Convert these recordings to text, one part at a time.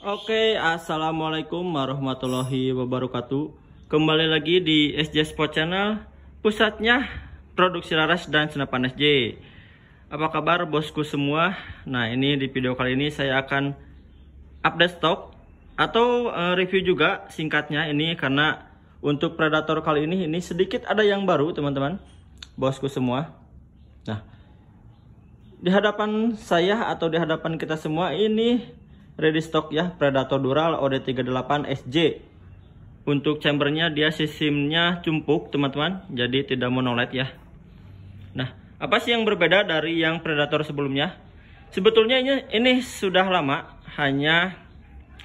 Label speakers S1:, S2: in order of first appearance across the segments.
S1: Oke, assalamualaikum warahmatullahi wabarakatuh. Kembali lagi di SJ Sport Channel, pusatnya produksi laras dan senapan SJ. Apa kabar bosku semua? Nah, ini di video kali ini saya akan update stok atau eh, review juga singkatnya ini karena untuk predator kali ini ini sedikit ada yang baru teman-teman, bosku semua. Nah, di hadapan saya atau di hadapan kita semua ini ready stock ya Predator Dural OD38 SJ untuk chambernya dia sistemnya cumpuk teman-teman jadi tidak monolet ya nah apa sih yang berbeda dari yang Predator sebelumnya sebetulnya ini, ini sudah lama hanya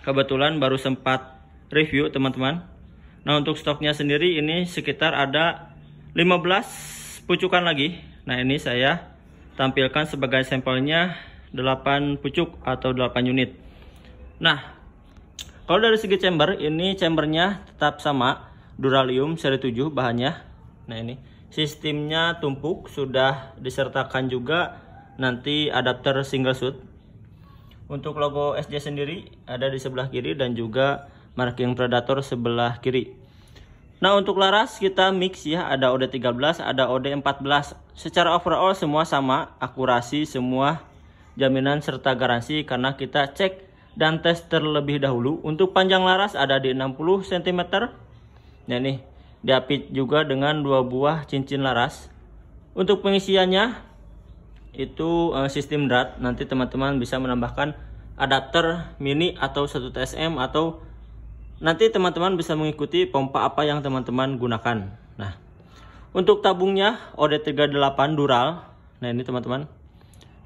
S1: kebetulan baru sempat review teman-teman nah untuk stoknya sendiri ini sekitar ada 15 pucukan lagi nah ini saya tampilkan sebagai sampelnya 8 pucuk atau 8 unit Nah, kalau dari segi chamber, ini chambernya tetap sama, Duralium seri 7 bahannya. Nah ini, sistemnya tumpuk, sudah disertakan juga nanti adapter single shoot. Untuk logo SJ sendiri ada di sebelah kiri dan juga marking predator sebelah kiri. Nah untuk laras kita mix ya, ada OD13, ada OD14. Secara overall semua sama, akurasi semua jaminan serta garansi karena kita cek dan tes terlebih dahulu. Untuk panjang laras ada di 60 cm. Ya nih, diapit juga dengan dua buah cincin laras. Untuk pengisiannya itu eh, sistem drat. Nanti teman-teman bisa menambahkan adapter mini atau 1 TSM atau nanti teman-teman bisa mengikuti pompa apa yang teman-teman gunakan. Nah, untuk tabungnya OD38 Dural. Nah, ini teman-teman.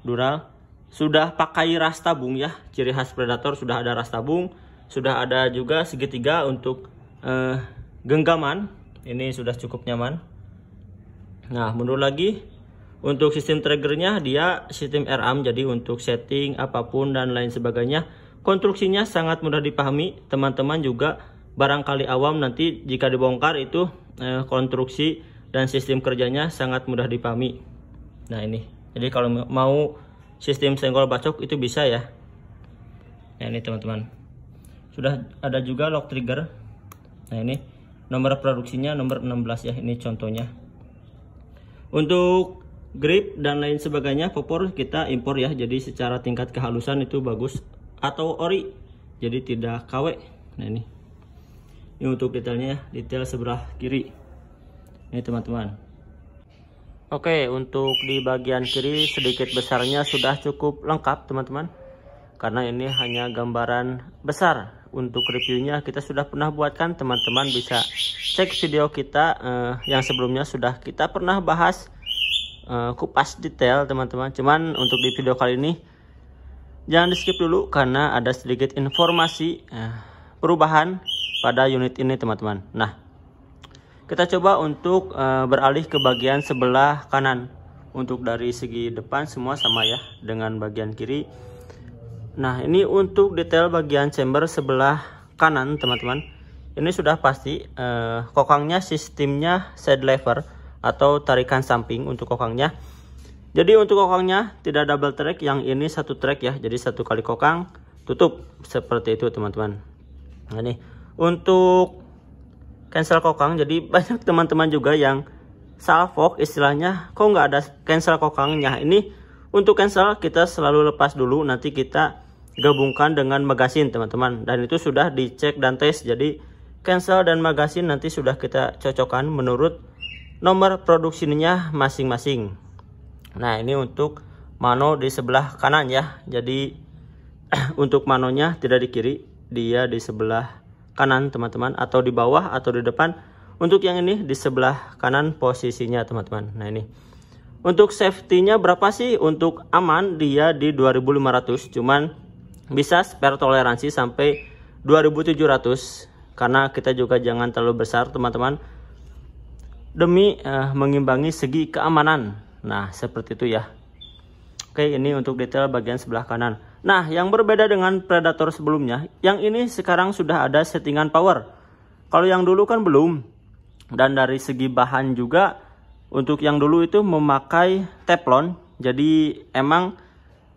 S1: Dural sudah pakai ras tabung ya ciri khas predator sudah ada ras tabung sudah ada juga segitiga untuk eh, genggaman ini sudah cukup nyaman nah mundur lagi untuk sistem triggernya dia sistem RAM jadi untuk setting apapun dan lain sebagainya konstruksinya sangat mudah dipahami teman-teman juga barangkali awam nanti jika dibongkar itu eh, konstruksi dan sistem kerjanya sangat mudah dipahami nah ini jadi kalau mau sistem senggol bacok itu bisa ya nah ini teman-teman sudah ada juga lock trigger nah ini nomor produksinya nomor 16 ya ini contohnya untuk grip dan lain sebagainya popor kita impor ya jadi secara tingkat kehalusan itu bagus atau ori jadi tidak KW nah ini ini untuk detailnya ya, detail sebelah kiri ini teman-teman Oke, untuk di bagian kiri sedikit besarnya sudah cukup lengkap, teman-teman. Karena ini hanya gambaran besar. Untuk reviewnya kita sudah pernah buatkan, teman-teman bisa cek video kita eh, yang sebelumnya sudah kita pernah bahas eh, kupas detail, teman-teman. Cuman untuk di video kali ini jangan di skip dulu karena ada sedikit informasi eh, perubahan pada unit ini, teman-teman. Nah, kita coba untuk e, beralih ke bagian sebelah kanan. Untuk dari segi depan semua sama ya dengan bagian kiri. Nah, ini untuk detail bagian chamber sebelah kanan, teman-teman. Ini sudah pasti e, kokangnya sistemnya side lever atau tarikan samping untuk kokangnya. Jadi untuk kokangnya tidak double track, yang ini satu track ya. Jadi satu kali kokang tutup seperti itu, teman-teman. Nah, ini untuk cancel kokang jadi banyak teman-teman juga yang salvok istilahnya kok nggak ada cancel kokangnya ini untuk cancel kita selalu lepas dulu nanti kita gabungkan dengan magasin teman-teman dan itu sudah dicek dan tes jadi cancel dan magasin nanti sudah kita cocokkan menurut nomor produksinya masing-masing nah ini untuk mano di sebelah kanan ya jadi untuk manonya tidak di kiri dia di sebelah kanan teman-teman atau di bawah atau di depan untuk yang ini di sebelah kanan posisinya teman-teman nah ini untuk safety-nya berapa sih untuk aman dia di 2500 cuman bisa spare toleransi sampai 2700 karena kita juga jangan terlalu besar teman-teman demi eh, mengimbangi segi keamanan nah seperti itu ya Oke ini untuk detail bagian sebelah kanan Nah, yang berbeda dengan Predator sebelumnya, yang ini sekarang sudah ada settingan power. Kalau yang dulu kan belum. Dan dari segi bahan juga, untuk yang dulu itu memakai teflon. Jadi emang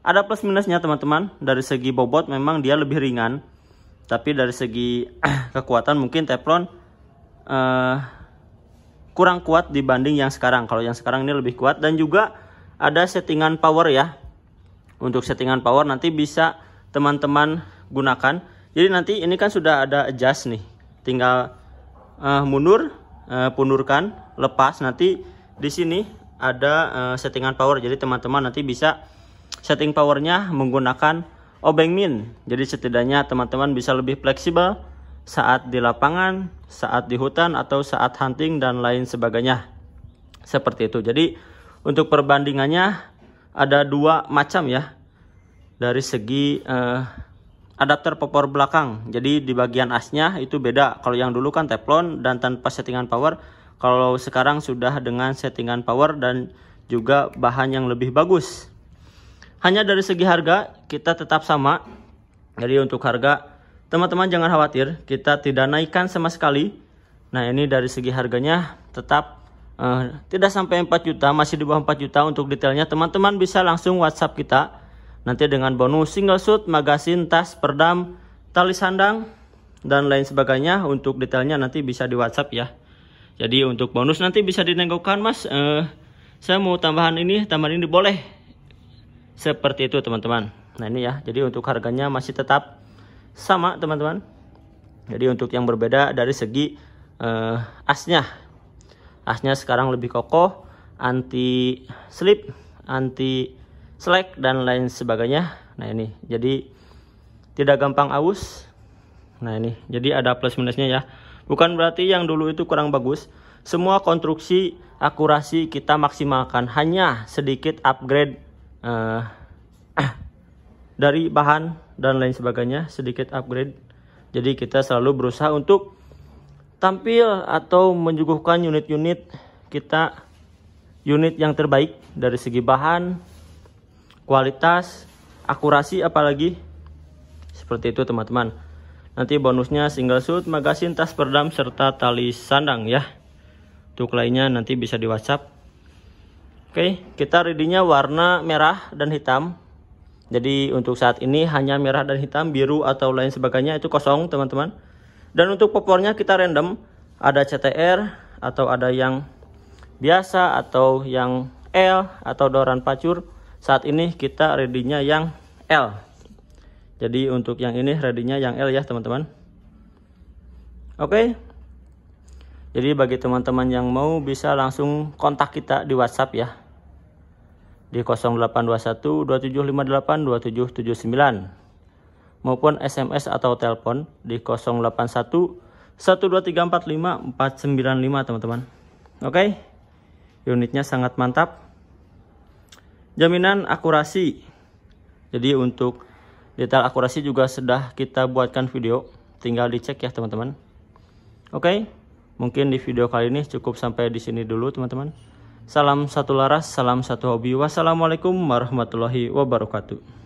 S1: ada plus minusnya teman-teman. Dari segi bobot memang dia lebih ringan. Tapi dari segi kekuatan mungkin teflon uh, kurang kuat dibanding yang sekarang. Kalau yang sekarang ini lebih kuat. Dan juga ada settingan power ya untuk settingan power nanti bisa teman-teman gunakan jadi nanti ini kan sudah ada adjust nih tinggal uh, mundur uh, eh, pundurkan lepas nanti di sini ada uh, settingan power jadi teman-teman nanti bisa setting powernya menggunakan obeng min jadi setidaknya teman-teman bisa lebih fleksibel saat di lapangan saat di hutan atau saat hunting dan lain sebagainya seperti itu jadi untuk perbandingannya ada dua macam ya dari segi uh, adapter power belakang jadi di bagian asnya itu beda kalau yang dulu kan teflon dan tanpa settingan power kalau sekarang sudah dengan settingan power dan juga bahan yang lebih bagus hanya dari segi harga kita tetap sama jadi untuk harga teman-teman jangan khawatir kita tidak naikkan sama sekali nah ini dari segi harganya tetap uh, tidak sampai 4 juta masih di bawah 4 juta untuk detailnya teman-teman bisa langsung WhatsApp kita nanti dengan bonus single shoot magasin tas perdam tali sandang dan lain sebagainya untuk detailnya nanti bisa di WhatsApp ya jadi untuk bonus nanti bisa dinegokkan mas uh, saya mau tambahan ini tambahan ini boleh seperti itu teman-teman nah ini ya jadi untuk harganya masih tetap sama teman-teman jadi untuk yang berbeda dari segi uh, asnya asnya sekarang lebih kokoh anti slip anti slack dan lain sebagainya nah ini jadi tidak gampang aus nah ini jadi ada plus minusnya ya bukan berarti yang dulu itu kurang bagus semua konstruksi akurasi kita maksimalkan hanya sedikit upgrade uh, dari bahan dan lain sebagainya sedikit upgrade jadi kita selalu berusaha untuk tampil atau menyuguhkan unit-unit kita unit yang terbaik dari segi bahan, kualitas, akurasi apalagi seperti itu teman-teman. Nanti bonusnya single shoot, magasin, tas perdam serta tali sandang ya. Untuk lainnya nanti bisa di WhatsApp. Oke, kita readynya warna merah dan hitam. Jadi untuk saat ini hanya merah dan hitam, biru atau lain sebagainya itu kosong teman-teman dan untuk popornya kita random, ada CTR atau ada yang biasa atau yang L atau doran pacur. Saat ini kita ready-nya yang L. Jadi untuk yang ini ready-nya yang L ya teman-teman. Oke. Jadi bagi teman-teman yang mau bisa langsung kontak kita di WhatsApp ya. Di 0821 2758 2779 maupun SMS atau telepon di 081 12345 495 teman-teman. Oke. Unitnya sangat mantap. Jaminan akurasi. Jadi untuk detail akurasi juga sudah kita buatkan video, tinggal dicek ya teman-teman. Oke. Mungkin di video kali ini cukup sampai di sini dulu teman-teman. Salam satu laras, salam satu hobi. Wassalamualaikum warahmatullahi wabarakatuh.